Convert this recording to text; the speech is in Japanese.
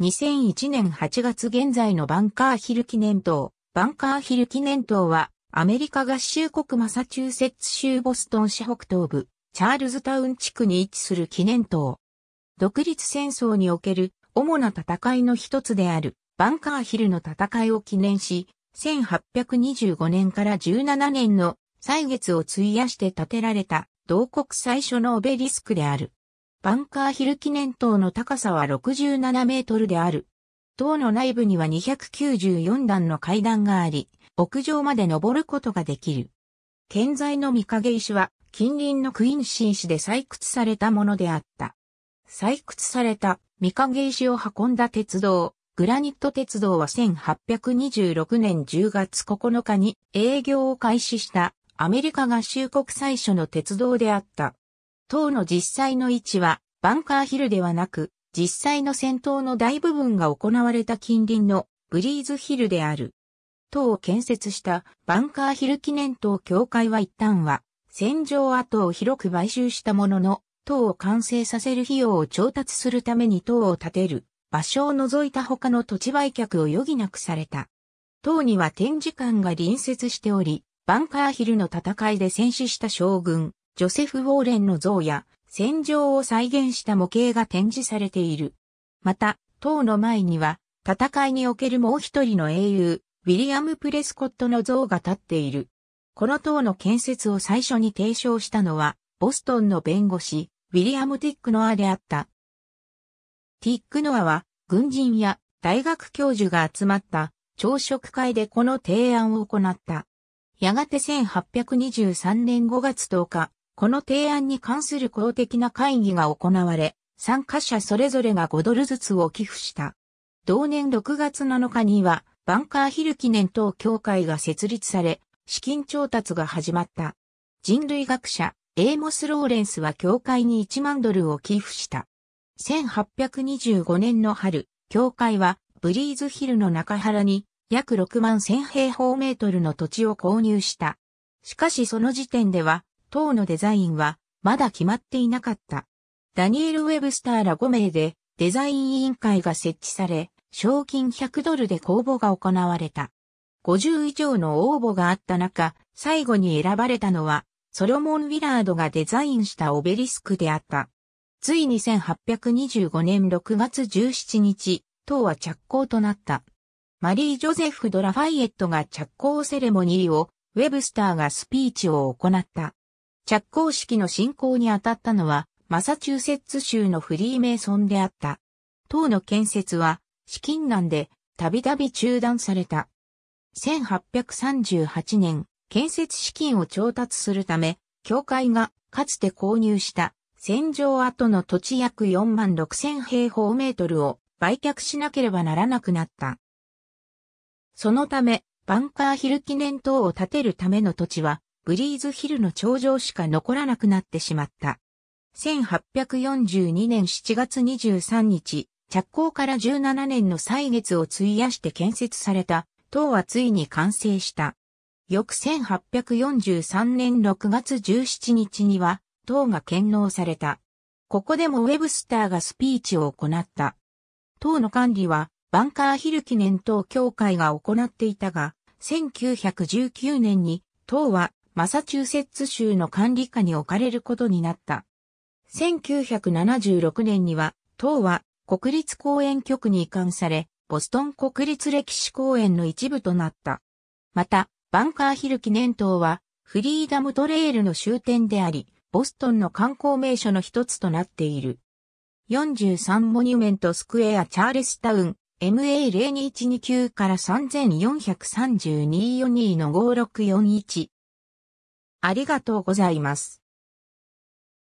2001年8月現在のバンカーヒル記念塔。バンカーヒル記念塔は、アメリカ合衆国マサチューセッツ州ボストン市北東部、チャールズタウン地区に位置する記念塔。独立戦争における主な戦いの一つである、バンカーヒルの戦いを記念し、1825年から17年の歳月を費やして建てられた、同国最初のオベリスクである。バンカーヒル記念塔の高さは67メートルである。塔の内部には294段の階段があり、屋上まで登ることができる。建材の御影石は近隣のクインシー市で採掘されたものであった。採掘された御影石を運んだ鉄道、グラニット鉄道は1826年10月9日に営業を開始したアメリカ合衆国最初の鉄道であった。塔の実際の位置は、バンカーヒルではなく、実際の戦闘の大部分が行われた近隣のブリーズヒルである。塔を建設したバンカーヒル記念塔協会は一旦は、戦場跡を広く買収したものの、塔を完成させる費用を調達するために塔を建てる場所を除いた他の土地売却を余儀なくされた。塔には展示館が隣接しており、バンカーヒルの戦いで戦死した将軍、ジョセフ・ウォーレンの像や戦場を再現した模型が展示されている。また、塔の前には、戦いにおけるもう一人の英雄、ウィリアム・プレスコットの像が立っている。この塔の建設を最初に提唱したのは、ボストンの弁護士、ウィリアム・ティック・ノアであった。ティック・ノアは、軍人や大学教授が集まった朝食会でこの提案を行った。やがて1823年5月10日、この提案に関する公的な会議が行われ、参加者それぞれが5ドルずつを寄付した。同年6月7日には、バンカーヒル記念等協会が設立され、資金調達が始まった。人類学者、エーモス・ローレンスは協会に1万ドルを寄付した。1825年の春、協会はブリーズヒルの中原に約6万1000平方メートルの土地を購入した。しかしその時点では当のデザインはまだ決まっていなかった。ダニエル・ウェブスターら5名でデザイン委員会が設置され、賞金100ドルで公募が行われた。50以上の応募があった中、最後に選ばれたのは、ソロモン・ウィラードがデザインしたオベリスクであった。ついに1825年6月17日、塔は着工となった。マリー・ジョゼフ・ドラファイエットが着工セレモニーを、ウェブスターがスピーチを行った。着工式の進行に当たったのは、マサチューセッツ州のフリーメイソンであった。塔の建設は、資金難で、たびたび中断された。1838年、建設資金を調達するため、教会がかつて購入した戦場跡の土地約4万6千平方メートルを売却しなければならなくなった。そのため、バンカーヒル記念塔を建てるための土地はブリーズヒルの頂上しか残らなくなってしまった。1842年7月23日、着工から17年の歳月を費やして建設された塔はついに完成した。翌1843年6月17日には塔が建納された。ここでもウェブスターがスピーチを行った。塔の管理はバンカーヒル記念塔協会が行っていたが、1919年に塔はマサチューセッツ州の管理下に置かれることになった。1976年には、党は国立公園局に移管され、ボストン国立歴史公園の一部となった。また、バンカーヒル記念塔は、フリーダムトレイルの終点であり、ボストンの観光名所の一つとなっている。43モニュメントスクエアチャールスタウン MA0229 から3 4 3 2 4 2の5641ありがとうございます。